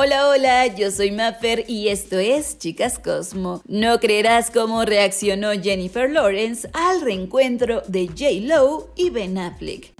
Hola, hola, yo soy Maffer y esto es Chicas Cosmo. No creerás cómo reaccionó Jennifer Lawrence al reencuentro de J. Lowe y Ben Affleck.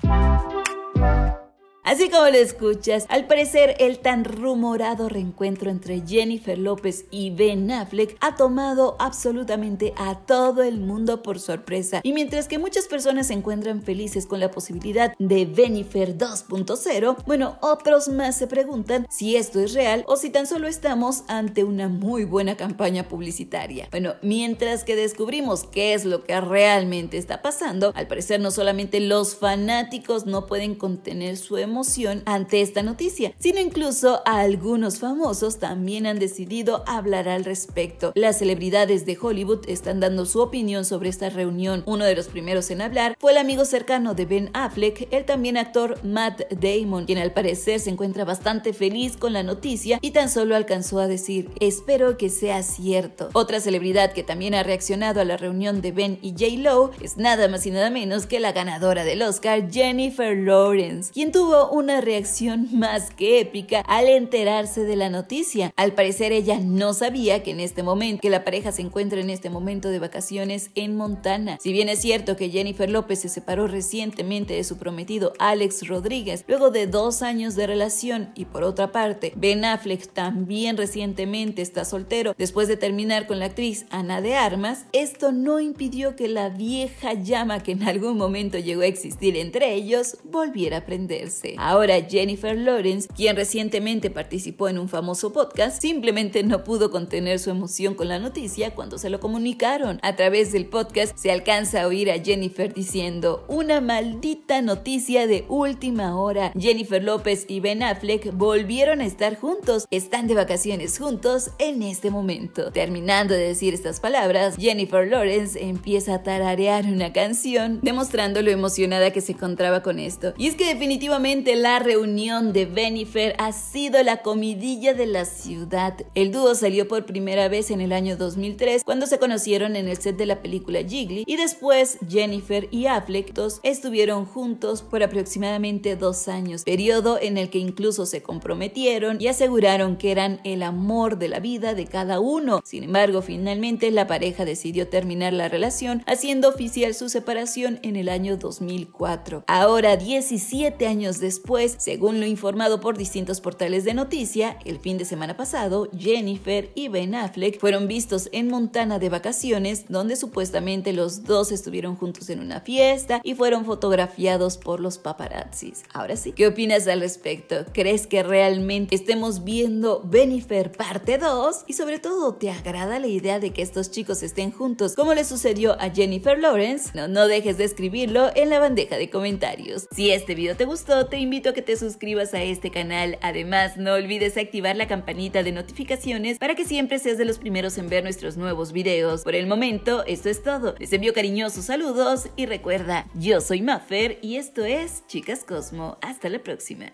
Así como lo escuchas, al parecer el tan rumorado reencuentro entre Jennifer López y Ben Affleck ha tomado absolutamente a todo el mundo por sorpresa. Y mientras que muchas personas se encuentran felices con la posibilidad de Benifer 2.0, bueno, otros más se preguntan si esto es real o si tan solo estamos ante una muy buena campaña publicitaria. Bueno, mientras que descubrimos qué es lo que realmente está pasando, al parecer no solamente los fanáticos no pueden contener su emoción, ante esta noticia, sino incluso a algunos famosos también han decidido hablar al respecto. Las celebridades de Hollywood están dando su opinión sobre esta reunión. Uno de los primeros en hablar fue el amigo cercano de Ben Affleck, el también actor Matt Damon, quien al parecer se encuentra bastante feliz con la noticia y tan solo alcanzó a decir, espero que sea cierto. Otra celebridad que también ha reaccionado a la reunión de Ben y J. Lowe es nada más y nada menos que la ganadora del Oscar, Jennifer Lawrence, quien tuvo una reacción más que épica al enterarse de la noticia. Al parecer ella no sabía que en este momento, que la pareja se encuentra en este momento de vacaciones en Montana. Si bien es cierto que Jennifer López se separó recientemente de su prometido Alex Rodríguez, luego de dos años de relación, y por otra parte, Ben Affleck también recientemente está soltero después de terminar con la actriz Ana de Armas, esto no impidió que la vieja llama que en algún momento llegó a existir entre ellos volviera a prenderse. Ahora Jennifer Lawrence, quien recientemente participó en un famoso podcast, simplemente no pudo contener su emoción con la noticia cuando se lo comunicaron. A través del podcast se alcanza a oír a Jennifer diciendo, una maldita noticia de última hora. Jennifer López y Ben Affleck volvieron a estar juntos, están de vacaciones juntos en este momento. Terminando de decir estas palabras, Jennifer Lawrence empieza a tararear una canción, demostrando lo emocionada que se encontraba con esto. Y es que definitivamente la reunión de Jennifer ha sido la comidilla de la ciudad. El dúo salió por primera vez en el año 2003 cuando se conocieron en el set de la película Jiggly y después Jennifer y Affleck estuvieron juntos por aproximadamente dos años, periodo en el que incluso se comprometieron y aseguraron que eran el amor de la vida de cada uno. Sin embargo, finalmente la pareja decidió terminar la relación haciendo oficial su separación en el año 2004. Ahora 17 años después después, según lo informado por distintos portales de noticia, el fin de semana pasado, Jennifer y Ben Affleck fueron vistos en Montana de vacaciones, donde supuestamente los dos estuvieron juntos en una fiesta y fueron fotografiados por los paparazzis. Ahora sí, ¿qué opinas al respecto? ¿Crees que realmente estemos viendo Benifer parte 2? Y sobre todo, ¿te agrada la idea de que estos chicos estén juntos como le sucedió a Jennifer Lawrence? No, no dejes de escribirlo en la bandeja de comentarios. Si este video te gustó, te te invito a que te suscribas a este canal. Además, no olvides activar la campanita de notificaciones para que siempre seas de los primeros en ver nuestros nuevos videos. Por el momento, esto es todo. Les envío cariñosos saludos y recuerda, yo soy Maffer y esto es Chicas Cosmo. Hasta la próxima.